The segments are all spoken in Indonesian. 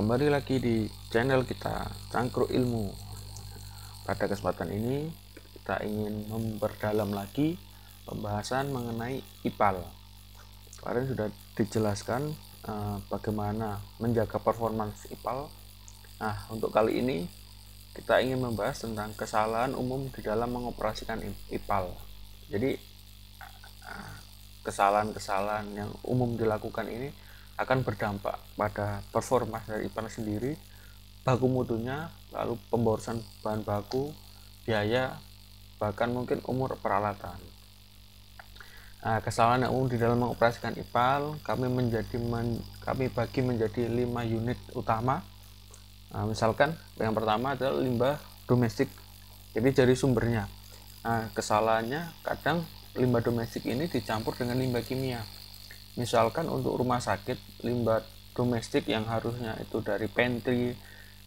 kembali lagi di channel kita cangkruk ilmu pada kesempatan ini kita ingin memperdalam lagi pembahasan mengenai IPAL kemarin sudah dijelaskan eh, bagaimana menjaga performa IPAL nah untuk kali ini kita ingin membahas tentang kesalahan umum di dalam mengoperasikan IPAL jadi eh, kesalahan-kesalahan yang umum dilakukan ini akan berdampak pada performa dari IPAN sendiri, baku mutunya, lalu pemborosan bahan baku, biaya, bahkan mungkin umur peralatan. Nah, kesalahan yang umum di dalam mengoperasikan IPAL kami menjadi men, kami bagi menjadi lima unit utama. Nah, misalkan yang pertama adalah limbah domestik, jadi dari sumbernya. Nah, kesalahannya kadang limbah domestik ini dicampur dengan limbah kimia misalkan untuk rumah sakit limbah domestik yang harusnya itu dari pantry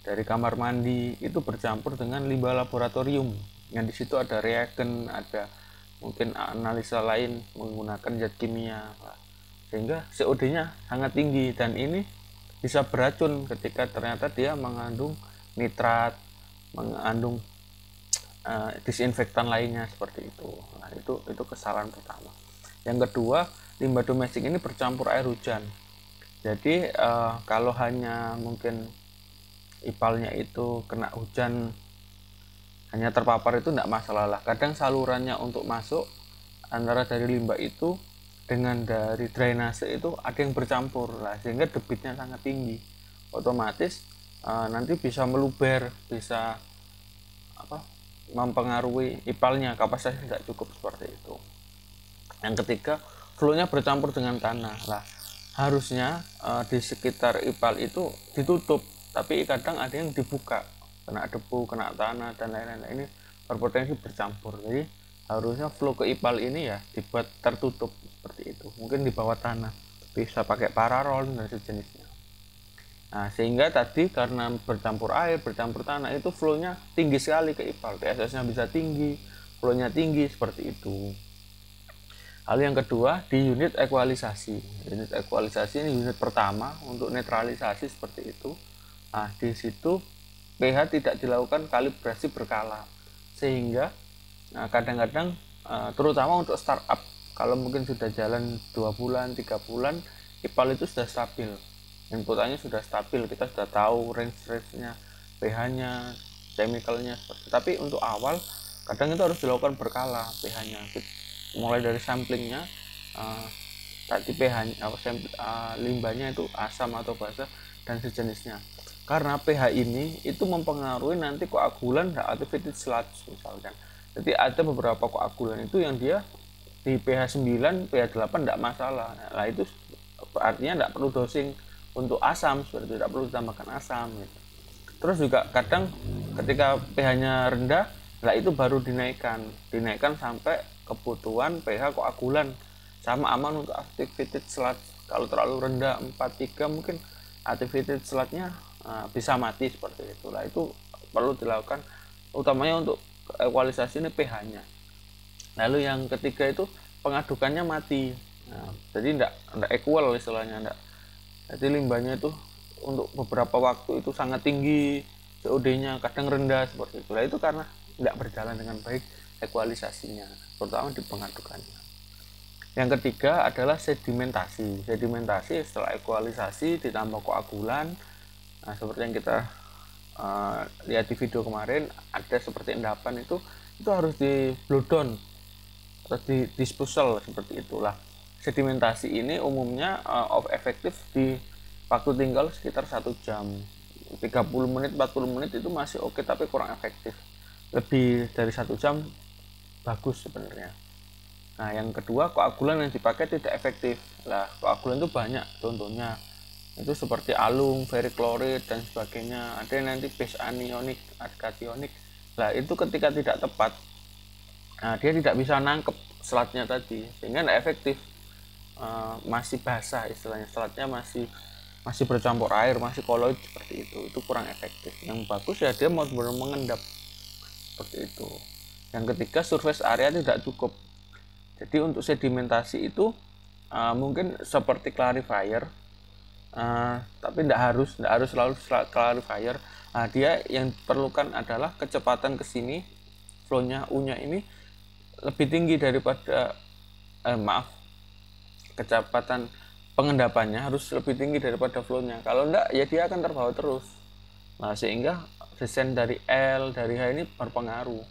dari kamar mandi itu bercampur dengan limbah laboratorium yang di situ ada reagen ada mungkin analisa lain menggunakan zat kimia sehingga COD-nya sangat tinggi dan ini bisa beracun ketika ternyata dia mengandung nitrat mengandung uh, disinfektan lainnya seperti itu nah, itu itu kesalahan pertama yang kedua limbah domestik ini bercampur air hujan. Jadi uh, kalau hanya mungkin ipalnya itu kena hujan hanya terpapar itu tidak masalah lah. Kadang salurannya untuk masuk antara dari limbah itu dengan dari drainase itu ada yang bercampur lah sehingga debitnya sangat tinggi. Otomatis uh, nanti bisa meluber, bisa apa mempengaruhi ipalnya kapasitas tidak cukup seperti itu. Yang ketiga flownya bercampur dengan tanah lah harusnya uh, di sekitar ipal itu ditutup tapi kadang ada yang dibuka kena debu kena tanah dan lain-lain nah, ini berpotensi bercampur jadi harusnya flow ke ipal ini ya dibuat tertutup seperti itu mungkin di bawah tanah bisa pakai pararol dan sejenisnya nah sehingga tadi karena bercampur air bercampur tanah itu flownya tinggi sekali ke ipal TSS nya bisa tinggi flownya tinggi seperti itu Hal yang kedua di unit ekualisasi. Unit ekualisasi ini unit pertama untuk netralisasi seperti itu. Nah, di situ pH tidak dilakukan kalibrasi berkala sehingga nah, kadang-kadang nah, terutama untuk startup kalau mungkin sudah jalan dua bulan tiga bulan IPAL itu sudah stabil inputannya sudah stabil kita sudah tahu range range nya pH nya chemicalnya tapi untuk awal kadang itu harus dilakukan berkala pH nya mulai dari samplingnya uh, tadi pH apa sampl, uh, eh, limbahnya itu asam atau basa dan sejenisnya karena pH ini itu mempengaruhi nanti koagulan dan activated sludge misalkan jadi ada beberapa koagulan itu yang dia di pH 9, pH 8 tidak masalah nah itu artinya tidak perlu dosing untuk asam seperti itu tidak perlu ditambahkan asam gitu. terus juga kadang ketika pH-nya rendah lah itu baru dinaikkan dinaikkan sampai kebutuhan pH koagulan sama aman untuk aktivitas selat kalau terlalu rendah 43 mungkin aktivitas selatnya uh, bisa mati seperti itulah itu perlu dilakukan utamanya untuk ekualisasi ini pH nya lalu yang ketiga itu pengadukannya mati nah, jadi tidak tidak equal istilahnya tidak jadi limbahnya itu untuk beberapa waktu itu sangat tinggi COD nya kadang rendah seperti itulah itu karena tidak berjalan dengan baik ekualisasinya, terutama di pengadukannya. Yang ketiga adalah sedimentasi. Sedimentasi setelah ekualisasi ditambah koagulan, nah, seperti yang kita uh, lihat di video kemarin, ada seperti endapan itu, itu harus di blow down atau di disposal seperti itulah. Sedimentasi ini umumnya uh, eh, of efektif di waktu tinggal sekitar satu jam 30 menit 40 menit itu masih oke okay, tapi kurang efektif lebih dari satu jam bagus sebenarnya nah yang kedua koagulan yang dipakai tidak efektif lah koagulan itu banyak contohnya itu seperti alum, ferriklorid dan sebagainya ada yang nanti base anionik, kationik lah itu ketika tidak tepat nah dia tidak bisa nangkep selatnya tadi sehingga tidak efektif uh, masih basah istilahnya selatnya masih masih bercampur air masih koloid seperti itu itu kurang efektif yang bagus ya dia mau benar mengendap seperti itu yang ketiga, surface area tidak cukup. Jadi untuk sedimentasi itu uh, mungkin seperti clarifier, uh, tapi tidak harus, tidak harus selalu clarifier. Uh, dia yang perlukan adalah kecepatan ke sini, flow-nya U-nya ini lebih tinggi daripada eh, maaf, kecepatan pengendapannya harus lebih tinggi daripada flow-nya. Kalau tidak ya dia akan terbawa terus. Nah, sehingga desain dari L dari H ini berpengaruh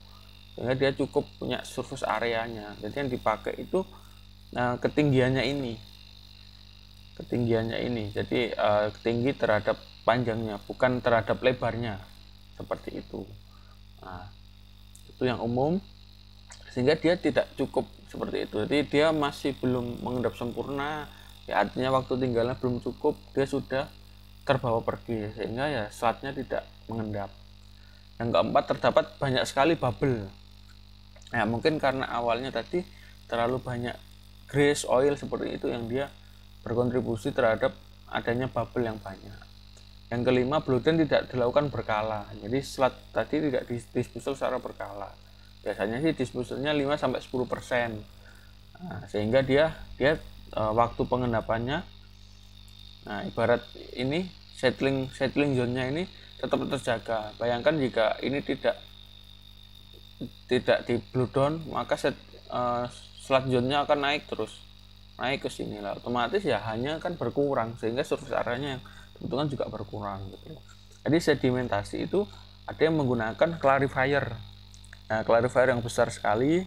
sehingga dia cukup punya surface areanya jadi yang dipakai itu nah, ketinggiannya ini ketinggiannya ini jadi uh, eh, tinggi terhadap panjangnya bukan terhadap lebarnya seperti itu nah, itu yang umum sehingga dia tidak cukup seperti itu jadi dia masih belum mengendap sempurna ya artinya waktu tinggalnya belum cukup dia sudah terbawa pergi sehingga ya selatnya tidak mengendap yang keempat terdapat banyak sekali bubble Nah, mungkin karena awalnya tadi terlalu banyak grease oil seperti itu yang dia berkontribusi terhadap adanya bubble yang banyak. Yang kelima, bloating tidak dilakukan berkala. Jadi slot tadi tidak disposal secara berkala. Biasanya sih disposalnya 5 sampai 10%. Nah, sehingga dia dia e, waktu pengendapannya nah ibarat ini settling settling zone-nya ini tetap terjaga. Bayangkan jika ini tidak tidak di blue down maka set, uh, eh, selanjutnya akan naik terus naik ke sini lah otomatis ya hanya kan berkurang sehingga surface areanya yang kebetulan juga berkurang gitu jadi sedimentasi itu ada yang menggunakan clarifier nah clarifier yang besar sekali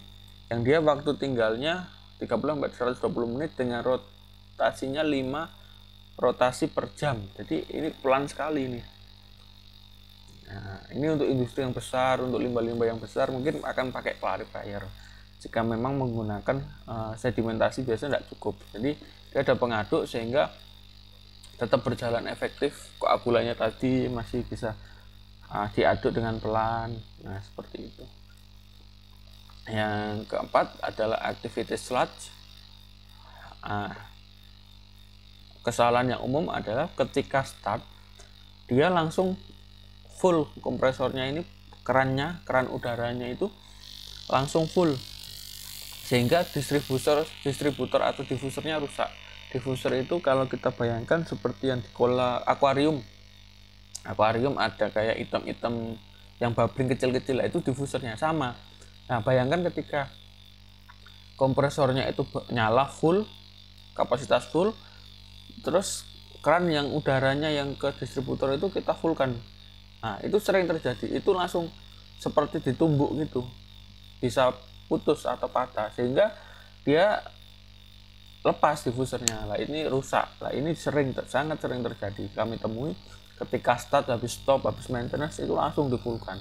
yang dia waktu tinggalnya 30 sampai 120 menit dengan rotasinya 5 rotasi per jam jadi ini pelan sekali nih Nah, ini untuk industri yang besar, untuk limbah-limbah yang besar mungkin akan pakai clarifier. Jika memang menggunakan uh, sedimentasi biasanya tidak cukup. Jadi dia ada pengaduk sehingga tetap berjalan efektif. Koagulannya tadi masih bisa uh, diaduk dengan pelan. Nah, seperti itu. Yang keempat adalah activity sludge. Uh, kesalahan yang umum adalah ketika start dia langsung full kompresornya ini kerannya keran udaranya itu langsung full sehingga distributor distributor atau diffusernya rusak diffuser itu kalau kita bayangkan seperti yang di kola akuarium akuarium ada kayak item-item yang bubbling kecil-kecil itu diffusernya sama nah bayangkan ketika kompresornya itu nyala full kapasitas full terus keran yang udaranya yang ke distributor itu kita fullkan nah itu sering terjadi itu langsung seperti ditumbuk gitu bisa putus atau patah sehingga dia lepas diffusernya lah ini rusak lah ini sering sangat sering terjadi kami temui ketika start habis stop habis maintenance itu langsung dipulkan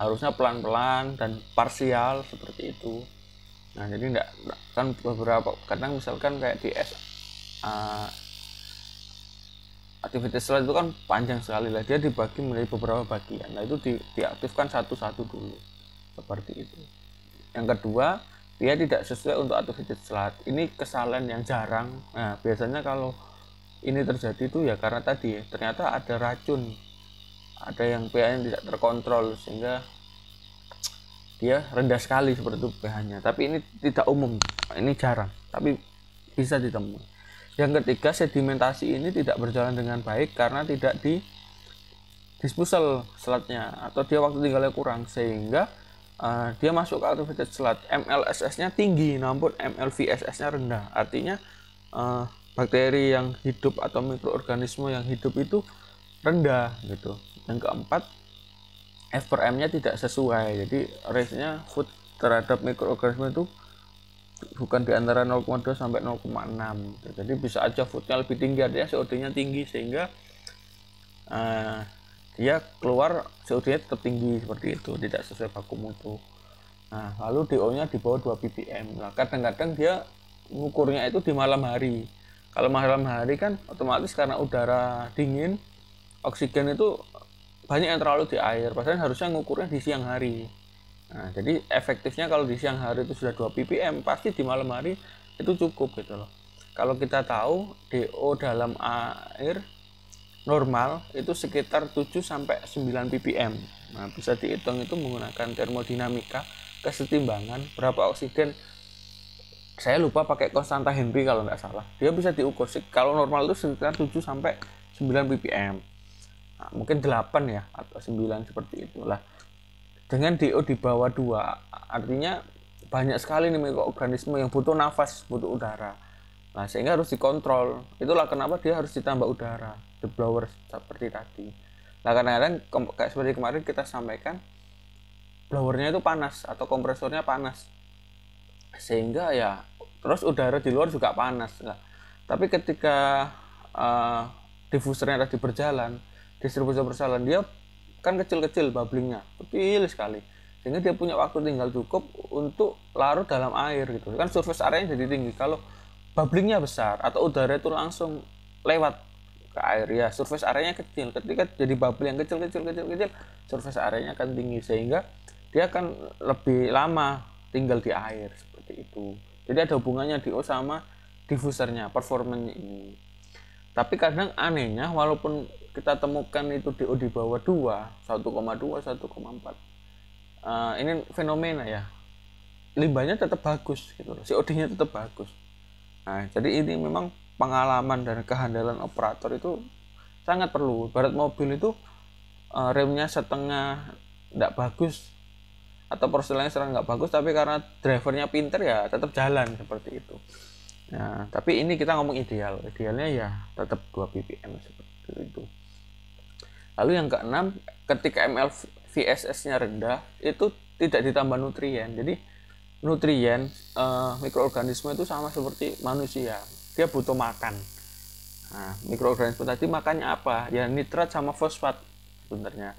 harusnya pelan-pelan dan parsial seperti itu nah jadi enggak kan beberapa kadang misalkan kayak di S, uh, aktivitas slide itu kan panjang sekali lah dia dibagi menjadi beberapa bagian nah itu di, diaktifkan satu-satu dulu seperti itu yang kedua dia tidak sesuai untuk aktivitas slide ini kesalahan yang jarang nah biasanya kalau ini terjadi itu ya karena tadi ya, ternyata ada racun ada yang pH yang tidak terkontrol sehingga dia rendah sekali seperti itu pH nya tapi ini tidak umum nah, ini jarang tapi bisa ditemui yang ketiga, sedimentasi ini tidak berjalan dengan baik karena tidak di disposal selatnya atau dia waktu tinggalnya kurang sehingga uh, dia masuk ke aktivitas selat MLSS-nya tinggi namun MLVSS-nya rendah. Artinya uh, bakteri yang hidup atau mikroorganisme yang hidup itu rendah gitu. Yang keempat, F per M-nya tidak sesuai. Jadi rate-nya food terhadap mikroorganisme itu bukan di antara 0,2 sampai 0,6 jadi bisa aja foodnya lebih tinggi artinya COD-nya tinggi sehingga uh, dia keluar COD-nya tetap tinggi seperti itu tidak sesuai baku mutu nah lalu DO-nya di bawah 2 ppm nah kadang-kadang dia ngukurnya itu di malam hari kalau malam hari kan otomatis karena udara dingin oksigen itu banyak yang terlalu di air pasalnya harusnya ngukurnya di siang hari Nah, jadi efektifnya kalau di siang hari itu sudah 2 ppm, pasti di malam hari itu cukup gitu loh. Kalau kita tahu DO dalam air normal itu sekitar 7 sampai 9 ppm. Nah, bisa dihitung itu menggunakan termodinamika kesetimbangan berapa oksigen saya lupa pakai konstanta Henry kalau nggak salah dia bisa diukur sih kalau normal itu sekitar 7 sampai 9 ppm nah, mungkin 8 ya atau 9 seperti itulah dengan DO di bawah 2 artinya banyak sekali nih mikroorganisme yang butuh nafas, butuh udara. Nah, sehingga harus dikontrol. Itulah kenapa dia harus ditambah udara, the blower seperti tadi. Nah, kadang-kadang kayak seperti kemarin kita sampaikan blowernya itu panas atau kompresornya panas. Sehingga ya terus udara di luar juga panas. Nah, tapi ketika uh, diffusernya tadi berjalan, distribusi berjalan, dia kan kecil-kecil bubblingnya kecil sekali sehingga dia punya waktu tinggal cukup untuk larut dalam air gitu kan surface areanya jadi tinggi kalau bubblingnya besar atau udara itu langsung lewat ke air ya surface areanya kecil ketika jadi bubble yang kecil kecil kecil kecil surface areanya akan tinggi sehingga dia akan lebih lama tinggal di air seperti itu jadi ada hubungannya DO sama diffusernya performanya ini tapi kadang anehnya walaupun kita temukan itu DO di bawah 2, 1,2, 1,4. Uh, ini fenomena ya. Limbahnya tetap bagus gitu loh. COD-nya tetap bagus. Nah, jadi ini memang pengalaman dan kehandalan operator itu sangat perlu. Barat mobil itu uh, remnya setengah tidak bagus atau perselannya serang nggak bagus tapi karena drivernya pinter ya tetap jalan seperti itu nah tapi ini kita ngomong ideal idealnya ya tetap 2 ppm seperti itu Lalu yang keenam, ketika ML VSS-nya rendah, itu tidak ditambah nutrien. Jadi nutrien eh, mikroorganisme itu sama seperti manusia. Dia butuh makan. Nah, mikroorganisme tadi makannya apa? Ya nitrat sama fosfat sebenarnya.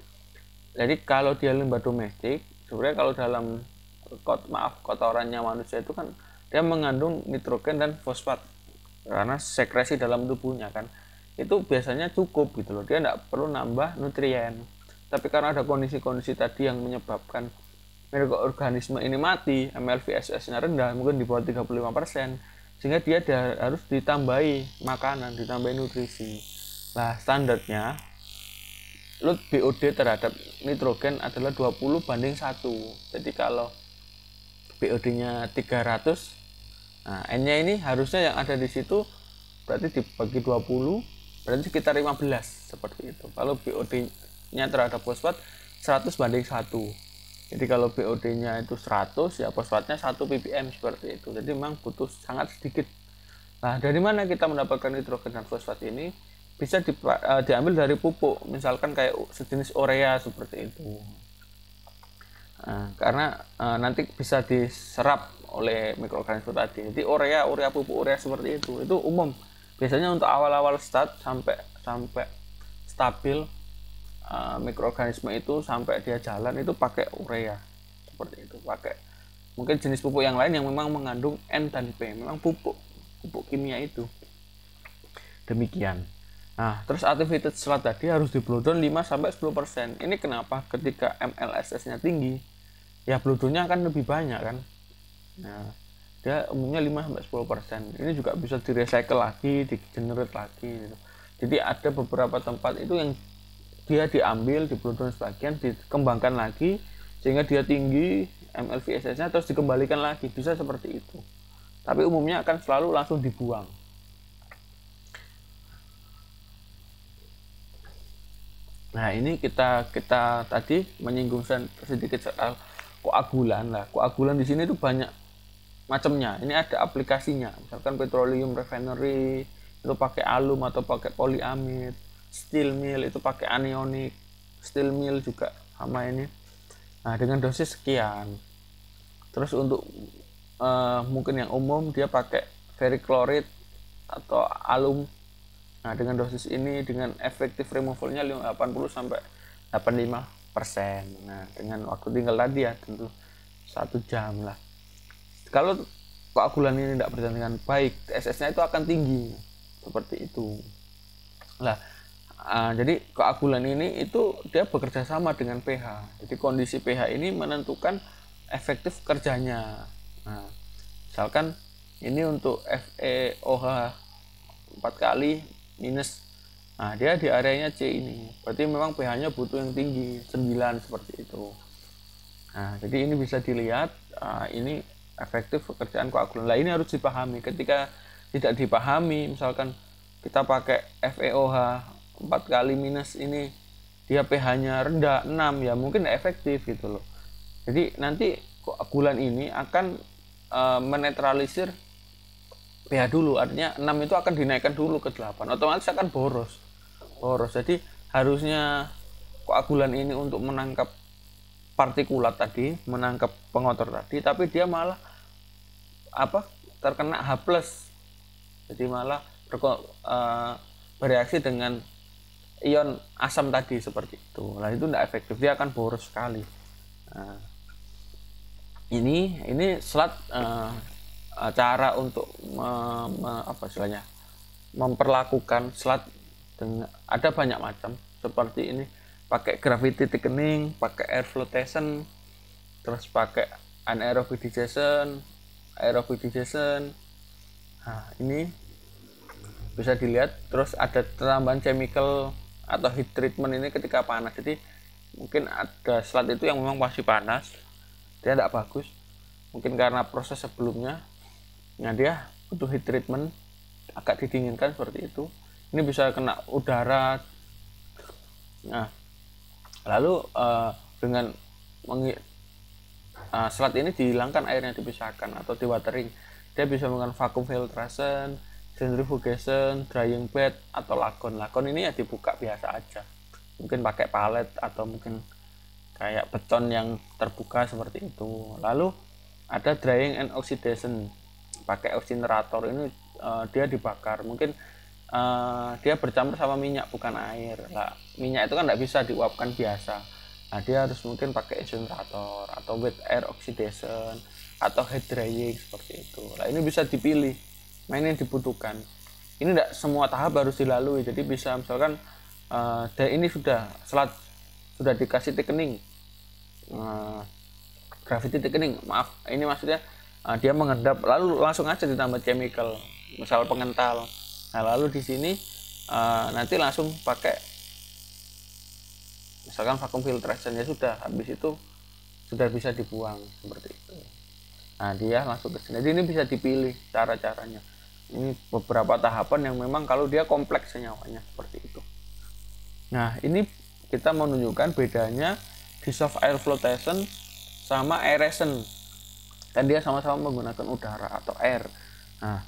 Jadi kalau dia limbah domestik, sebenarnya kalau dalam kot maaf kotorannya manusia itu kan dia mengandung nitrogen dan fosfat karena sekresi dalam tubuhnya kan itu biasanya cukup gitu loh dia tidak perlu nambah nutrien tapi karena ada kondisi-kondisi tadi yang menyebabkan mikroorganisme ini mati MLVSS nya rendah mungkin di bawah 35% sehingga dia harus ditambahi makanan ditambahi nutrisi lah standarnya load BOD terhadap nitrogen adalah 20 banding 1 jadi kalau BOD nya 300 nah N nya ini harusnya yang ada di situ berarti dibagi 20 berarti sekitar 15 seperti itu kalau BOD nya terhadap fosfat 100 banding 1 jadi kalau BOD nya itu 100 ya fosfatnya 1 ppm seperti itu jadi memang butuh sangat sedikit nah dari mana kita mendapatkan nitrogen dan fosfat ini bisa di, uh, e, diambil dari pupuk misalkan kayak sejenis urea seperti itu nah, karena uh, nanti bisa diserap oleh mikroorganisme tadi jadi urea urea pupuk urea seperti itu itu umum biasanya untuk awal-awal start sampai sampai stabil uh, mikroorganisme itu sampai dia jalan itu pakai urea seperti itu pakai mungkin jenis pupuk yang lain yang memang mengandung N dan P memang pupuk pupuk kimia itu demikian nah terus aktivitas selat tadi harus di blowdown 5 sampai 10% ini kenapa ketika MLSS nya tinggi ya blowdownnya akan lebih banyak kan nah dia umumnya 5 sampai 10 persen ini juga bisa di recycle lagi di generate lagi gitu. jadi ada beberapa tempat itu yang dia diambil diperuntukkan sebagian dikembangkan lagi sehingga dia tinggi MLVSS nya terus dikembalikan lagi bisa seperti itu tapi umumnya akan selalu langsung dibuang nah ini kita kita tadi menyinggung sedikit soal koagulan lah koagulan di sini itu banyak macamnya ini ada aplikasinya misalkan petroleum refinery itu pakai alum atau pakai poliamid steel mill itu pakai anionic steel mill juga sama ini nah dengan dosis sekian terus untuk uh, mungkin yang umum dia pakai chloride atau alum nah dengan dosis ini dengan efektif removalnya 80 sampai 85 persen nah dengan waktu tinggal tadi ya tentu satu jam lah kalau koagulan ini tidak berjalan dengan baik, ss nya itu akan tinggi. Seperti itu. Nah, uh, jadi koagulan ini itu dia bekerja sama dengan pH. Jadi kondisi pH ini menentukan efektif kerjanya. Nah, misalkan ini untuk FeOH 4 kali minus nah dia di areanya C ini berarti memang pH nya butuh yang tinggi 9 seperti itu nah jadi ini bisa dilihat ah, ini efektif pekerjaan koagulan. lah ini harus dipahami. Ketika tidak dipahami, misalkan kita pakai FEOH 4 kali minus ini dia pH-nya rendah 6 ya mungkin efektif gitu loh. Jadi nanti koagulan ini akan e, menetralisir pH dulu artinya 6 itu akan dinaikkan dulu ke 8 otomatis akan boros boros jadi harusnya koagulan ini untuk menangkap partikulat tadi menangkap pengotor tadi tapi dia malah apa terkena H plus jadi malah berko, uh, eh, bereaksi dengan ion asam tadi seperti itu lah itu tidak efektif dia akan boros sekali nah, ini ini selat uh, cara untuk me, me, apa istilahnya memperlakukan selat dengan ada banyak macam seperti ini pakai gravity thickening pakai air flotation terus pakai anaerobic digestion aerobik digestion nah ini bisa dilihat terus ada tambahan chemical atau heat treatment ini ketika panas jadi mungkin ada selat itu yang memang masih panas dia tidak bagus mungkin karena proses sebelumnya nah dia butuh heat treatment agak didinginkan seperti itu ini bisa kena udara nah lalu uh, dengan Ah, Selat ini dihilangkan airnya dipisahkan atau diwatering dia bisa menggunakan vakum filtration centrifugation drying bed atau lakon-lakon ini ya dibuka biasa aja mungkin pakai palet atau mungkin kayak beton yang terbuka seperti itu lalu ada drying and oxidation pakai oxinerator ini uh, dia dibakar mungkin uh, dia bercampur sama minyak bukan air lah minyak itu kan tidak bisa diuapkan biasa nah dia harus mungkin pakai generator atau wet air oxidation atau head drying seperti itu nah ini bisa dipilih main nah, yang dibutuhkan ini tidak semua tahap harus dilalui jadi bisa misalkan uh, ini sudah selat sudah dikasih thickening uh, gravity thickening maaf ini maksudnya uh, dia mengendap lalu langsung aja ditambah chemical misal pengental nah lalu di sini uh, nanti langsung pakai misalkan vakum filtrationnya sudah habis itu sudah bisa dibuang seperti itu nah dia langsung ke sini jadi ini bisa dipilih cara caranya ini beberapa tahapan yang memang kalau dia kompleks senyawanya seperti itu nah ini kita menunjukkan bedanya di soft air flotation sama aeration kan dia sama-sama menggunakan udara atau air nah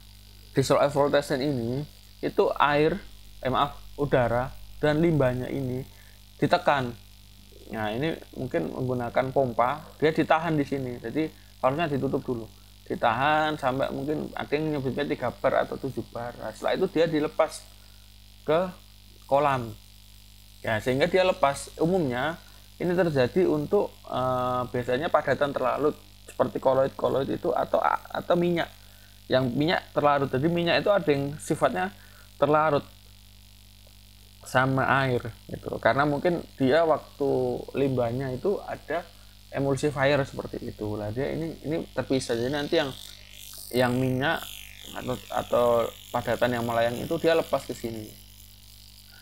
di soft air flotation ini itu air eh maaf udara dan limbahnya ini ditekan. Nah, ini mungkin menggunakan pompa, dia ditahan di sini. Jadi harusnya ditutup dulu. Ditahan sampai mungkin ada yang nyebutnya 3 bar atau 7 bar. Nah, setelah itu dia dilepas ke kolam. Ya, sehingga dia lepas umumnya ini terjadi untuk eh, biasanya padatan terlarut seperti koloid-koloid itu atau atau minyak. Yang minyak terlarut. Jadi minyak itu ada yang sifatnya terlarut sama air gitu karena mungkin dia waktu limbahnya itu ada emulsifier seperti itu lah dia ini ini terpisah jadi nanti yang yang minyak atau atau padatan yang melayang itu dia lepas ke sini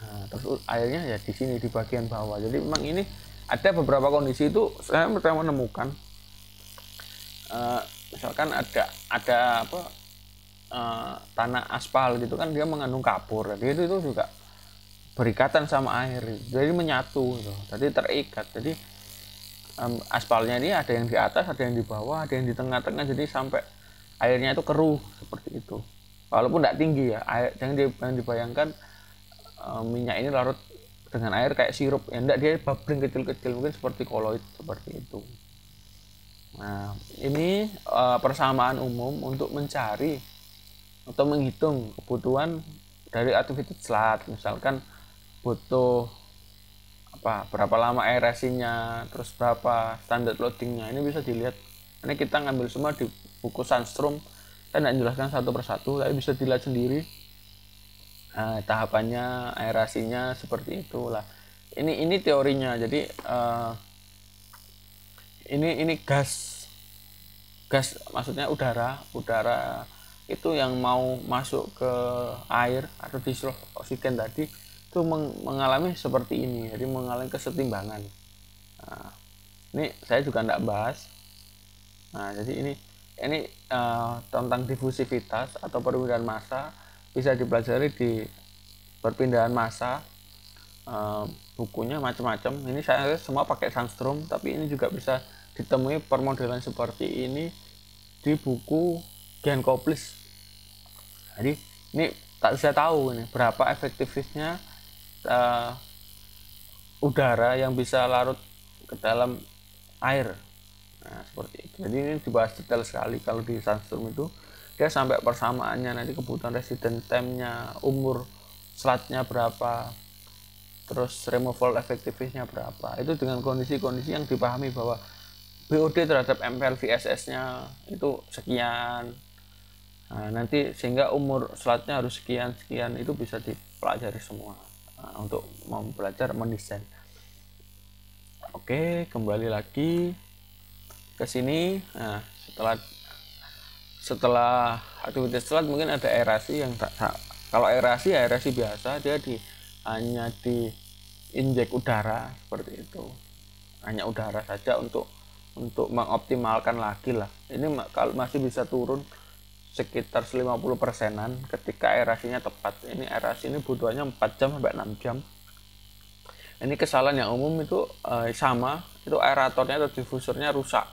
nah, terus airnya ya di sini di bagian bawah jadi memang ini ada beberapa kondisi itu saya pernah menemukan uh, misalkan ada ada apa uh, tanah aspal gitu kan dia mengandung kapur jadi itu juga berikatan sama air jadi menyatu gitu. jadi terikat jadi um, aspalnya ini ada yang di atas ada yang di bawah ada yang di tengah-tengah jadi sampai airnya itu keruh seperti itu walaupun tidak tinggi ya air, jangan, dibayangkan um, minyak ini larut dengan air kayak sirup ya enggak dia bubbling kecil-kecil mungkin seperti koloid seperti itu nah ini uh, persamaan umum untuk mencari atau menghitung kebutuhan dari aktivitas selat misalkan butuh apa berapa lama air terus berapa standar loadingnya ini bisa dilihat ini kita ngambil semua di buku Sunstrom saya tidak jelaskan satu persatu tapi bisa dilihat sendiri nah, tahapannya aerasinya seperti itulah ini ini teorinya jadi uh, ini ini gas gas maksudnya udara udara itu yang mau masuk ke air atau disuruh oksigen tadi itu mengalami seperti ini jadi mengalami kesetimbangan nah, ini saya juga tidak bahas nah jadi ini ini uh, tentang difusivitas atau perpindahan massa bisa dipelajari di perpindahan massa uh, bukunya macam-macam ini saya semua pakai Sandstrom tapi ini juga bisa ditemui permodelan seperti ini di buku gen Koplis jadi ini tak saya tahu ini berapa efektifnya uh, udara yang bisa larut ke dalam air nah seperti itu jadi ini dibahas detail sekali kalau di sandstorm itu dia sampai persamaannya nanti kebutuhan resident time-nya umur selatnya berapa terus removal efektifnya berapa itu dengan kondisi-kondisi yang dipahami bahwa BOD terhadap MPL VSS-nya itu sekian nah, nanti sehingga umur selatnya harus sekian sekian itu bisa dipelajari semua Ah, untuk mempelajari mendesain oke kembali lagi ke sini nah setelah setelah aktivitas selat mungkin ada aerasi yang tak, tak kalau erasi ya erasi biasa dia di hanya di injek udara seperti itu hanya udara saja untuk untuk mengoptimalkan lagi lah ini kalau masih bisa turun sekitar 50 persenan ketika erasinya tepat ini aerasi ini butuhannya 4 jam sampai 6 jam ini kesalahan yang umum itu eh, sama itu aeratornya atau diffusernya rusak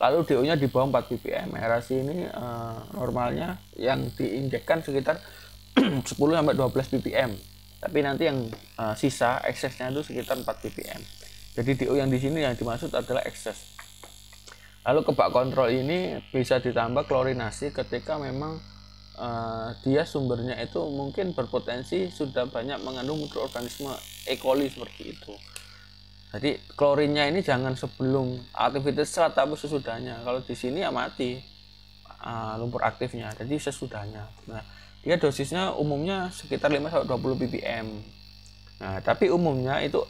lalu DO nya di bawah 4 ppm aerasi ini eh, normalnya yang diinjekkan sekitar 10 sampai 12 ppm tapi nanti yang eh, sisa eksesnya itu sekitar 4 ppm jadi DO yang di sini yang dimaksud adalah excess Lalu kebak kontrol ini bisa ditambah klorinasi ketika memang uh, dia sumbernya itu mungkin berpotensi sudah banyak mengandung mikroorganisme E. coli seperti itu. Jadi klorinnya ini jangan sebelum aktivitas serat tapi sesudahnya. Kalau di sini ya mati uh, lumpur aktifnya. Jadi sesudahnya. Nah, dia dosisnya umumnya sekitar 5 20 ppm. Nah, tapi umumnya itu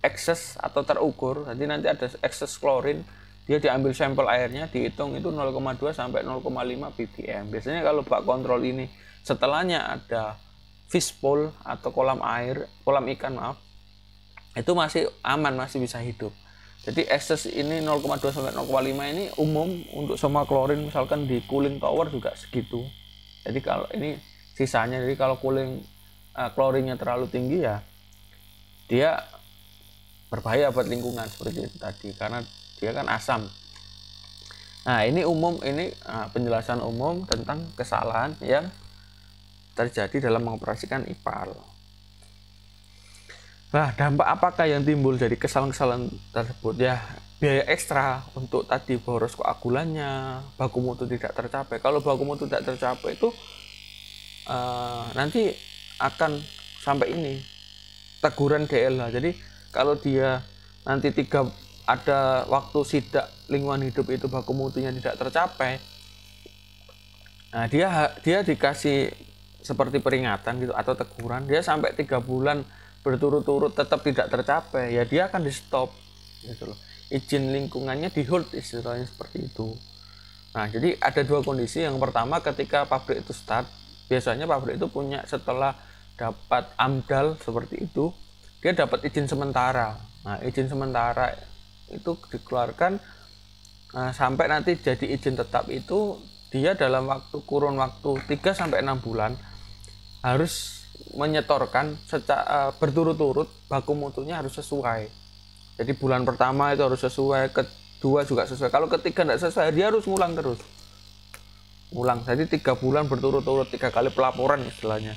ekses atau terukur. Jadi nanti ada ekses klorin dia diambil sampel airnya dihitung itu 0,2 sampai 0,5 ppm biasanya kalau bak kontrol ini setelahnya ada fish pool atau kolam air kolam ikan maaf itu masih aman masih bisa hidup jadi excess ini 0,2 sampai 0,5 ini umum untuk semua klorin misalkan di cooling tower juga segitu jadi kalau ini sisanya jadi kalau cooling uh, eh, klorinnya terlalu tinggi ya dia berbahaya buat lingkungan seperti itu tadi karena dia kan asam nah ini umum ini ah, penjelasan umum tentang kesalahan yang terjadi dalam mengoperasikan IPAL nah dampak apakah yang timbul dari kesalahan-kesalahan tersebut ya biaya ekstra untuk tadi boros koagulannya baku mutu tidak tercapai kalau baku mutu tidak tercapai itu uh, nanti akan sampai ini teguran DL jadi kalau dia nanti tiga ada waktu sidak lingkungan hidup itu baku mutunya tidak tercapai nah dia dia dikasih seperti peringatan gitu atau teguran dia sampai tiga bulan berturut-turut tetap tidak tercapai ya dia akan di stop gitu loh izin lingkungannya di hold istilahnya seperti itu nah jadi ada dua kondisi yang pertama ketika pabrik itu start biasanya pabrik itu punya setelah dapat amdal seperti itu dia dapat izin sementara nah izin sementara itu dikeluarkan uh, sampai nanti jadi izin tetap itu dia dalam waktu kurun waktu 3 sampai 6 bulan harus menyetorkan secara uh, eh, berturut-turut baku mutunya harus sesuai. Jadi bulan pertama itu harus sesuai, kedua juga sesuai. Kalau ketiga tidak sesuai, dia harus ngulang terus. Ngulang. Jadi tiga bulan berturut-turut, tiga kali pelaporan istilahnya.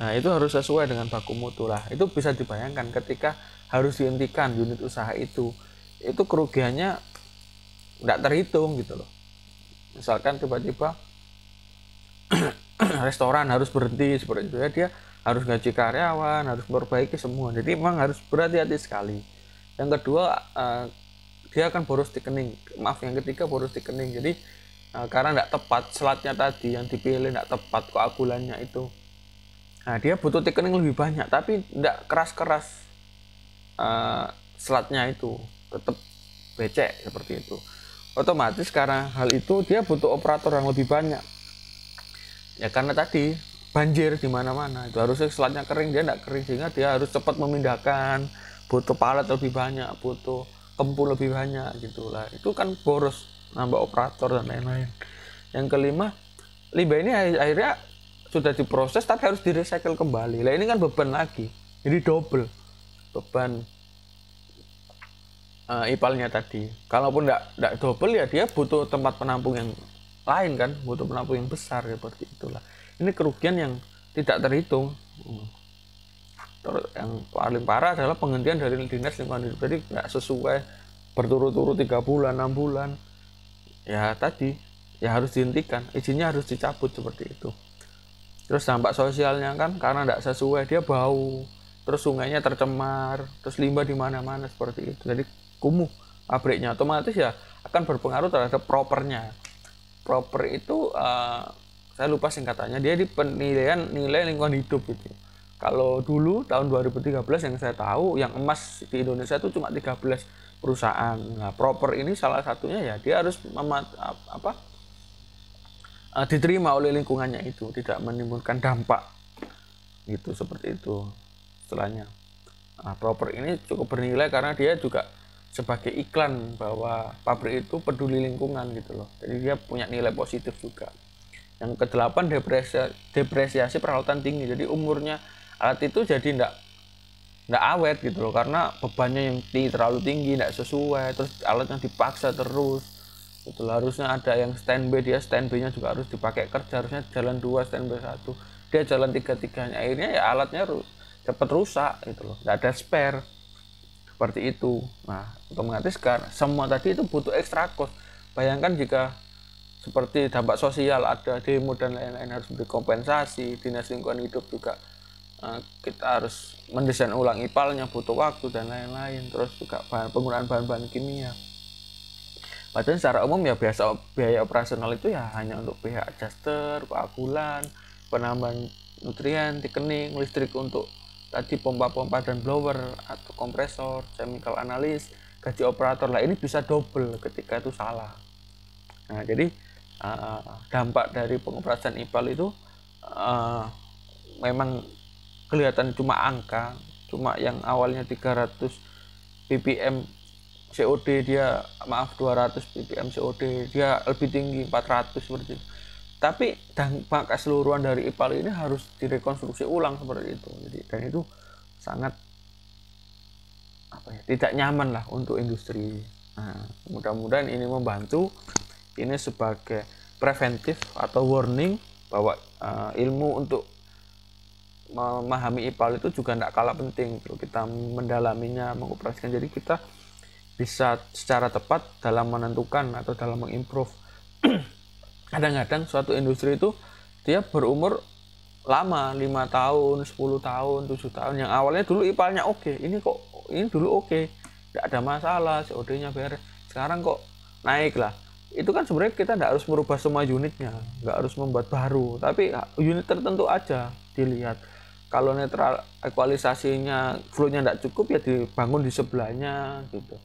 Nah itu harus sesuai dengan baku mutu lah. Itu bisa dibayangkan ketika harus dihentikan unit usaha itu itu kerugiannya tidak terhitung gitu loh misalkan tiba-tiba restoran harus berhenti seperti itu ya dia harus gaji karyawan harus memperbaiki semua jadi memang harus berhati-hati sekali yang kedua eh, dia akan boros tikening maaf yang ketiga boros tikening jadi eh, karena tidak tepat selatnya tadi yang dipilih tidak tepat keagulannya itu nah dia butuh tikening lebih banyak tapi tidak keras-keras eh, selatnya itu tetap becek seperti itu otomatis karena hal itu dia butuh operator yang lebih banyak ya karena tadi banjir di mana-mana itu harusnya selatnya kering dia tidak kering sehingga dia harus cepat memindahkan butuh palet lebih banyak butuh kempul lebih banyak gitulah itu kan boros nambah operator dan lain-lain yang kelima limbah ini akhirnya sudah diproses tapi harus di recycle kembali lah ini kan beban lagi jadi double beban uh, ipalnya tadi. Kalaupun tidak tidak double ya dia butuh tempat penampung yang lain kan, butuh penampung yang besar ya, seperti itulah. Ini kerugian yang tidak terhitung. Hmm. Terus yang paling parah adalah penghentian dari dinas lingkungan hidup. Jadi nggak sesuai berturut-turut tiga bulan, enam bulan. Ya tadi ya harus dihentikan, izinnya harus dicabut seperti itu. Terus dampak sosialnya kan karena tidak sesuai dia bau, terus sungainya tercemar, terus limbah di mana-mana seperti itu. Jadi kumuh pabriknya otomatis ya akan berpengaruh terhadap propernya proper itu uh, saya lupa singkatannya dia di penilaian nilai lingkungan hidup gitu kalau dulu tahun 2013 yang saya tahu yang emas di Indonesia itu cuma 13 perusahaan nah proper ini salah satunya ya dia harus memat apa uh, diterima oleh lingkungannya itu tidak menimbulkan dampak itu seperti itu setelahnya nah, proper ini cukup bernilai karena dia juga sebagai iklan bahwa pabrik itu peduli lingkungan gitu loh. Jadi dia punya nilai positif juga. Yang kedelapan depresi depresiasi peralatan tinggi. Jadi umurnya alat itu jadi ndak ndak awet gitu loh karena bebannya yang tinggi, terlalu tinggi ndak sesuai terus alatnya dipaksa terus itu harusnya ada yang standby dia standby-nya juga harus dipakai kerja harusnya jalan dua standby satu dia jalan tiga tiganya akhirnya ya alatnya cepet rusak gitu loh nggak ada spare seperti itu nah otomatis kan semua tadi itu butuh ekstra cost bayangkan jika seperti dampak sosial ada demo dan lain-lain harus beri kompensasi dinas lingkungan hidup juga eh, kita harus mendesain ulang ipalnya butuh waktu dan lain-lain terus juga bahan penggunaan bahan-bahan kimia padahal secara umum ya biasa biaya operasional itu ya hanya untuk pihak adjuster keakulan penambahan nutrien, tikening, listrik untuk tadi pompa-pompa dan blower atau kompresor, chemical analis, gaji operator lah ini bisa double ketika itu salah. Nah, jadi uh, dampak dari pengoperasian IPAL itu uh, memang kelihatan cuma angka, cuma yang awalnya 300 ppm COD dia maaf 200 ppm COD dia lebih tinggi 400 seperti itu tapi dampak keseluruhan dari IPAL ini harus direkonstruksi ulang seperti itu jadi dan itu sangat apa ya tidak nyaman lah untuk industri nah, mudah-mudahan ini membantu ini sebagai preventif atau warning bahwa uh, ilmu untuk memahami IPAL itu juga tidak kalah penting kalau kita mendalaminya mengoperasikan jadi kita bisa secara tepat dalam menentukan atau dalam mengimprove kadang-kadang suatu industri itu dia berumur lama lima tahun 10 tahun tujuh tahun yang awalnya dulu ipalnya oke ini kok ini dulu oke okay. tidak ada masalah COD-nya beres sekarang kok naik lah itu kan sebenarnya kita tidak harus merubah semua unitnya nggak harus membuat baru tapi unit tertentu aja dilihat kalau netral ekualisasinya flow-nya tidak cukup ya dibangun di sebelahnya gitu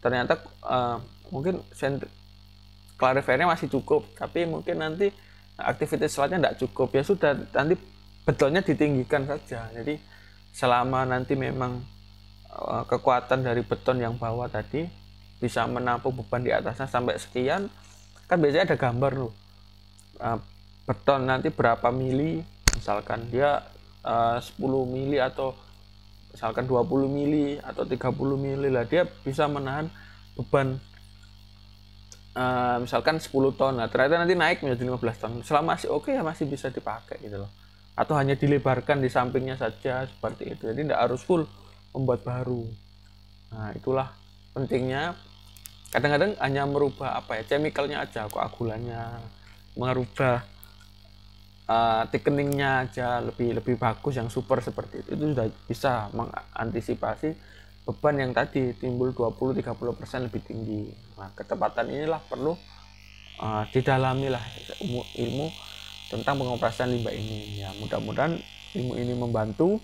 ternyata uh, mungkin sentri, klarifiernya masih cukup tapi mungkin nanti aktivitas selatnya tidak cukup ya sudah nanti betulnya ditinggikan saja jadi selama nanti memang eh, kekuatan dari beton yang bawah tadi bisa menampung beban di atasnya sampai sekian kan biasanya ada gambar loh eh, beton nanti berapa mili misalkan dia 10 eh, mili atau misalkan 20 mili atau 30 mili lah dia bisa menahan beban uh, misalkan 10 ton nah ternyata nanti naik menjadi 15 ton selama masih oke okay, ya masih bisa dipakai gitu loh atau hanya dilebarkan di sampingnya saja seperti itu jadi tidak harus full membuat baru nah itulah pentingnya kadang-kadang hanya merubah apa ya chemicalnya aja koagulannya merubah uh, thickeningnya aja lebih lebih bagus yang super seperti itu itu sudah bisa mengantisipasi beban yang tadi timbul 20-30% lebih tinggi. Nah, ketepatan inilah perlu uh, didalami lah ilmu, ilmu tentang pengoperasian limbah ini. Ya, mudah-mudahan ilmu ini membantu.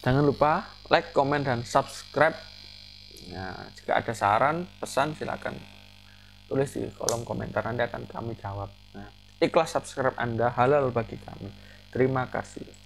Jangan lupa like, komen, dan subscribe. Nah, jika ada saran, pesan silahkan tulis di kolom komentar nanti akan kami jawab. Nah, ikhlas subscribe Anda halal bagi kami. Terima kasih.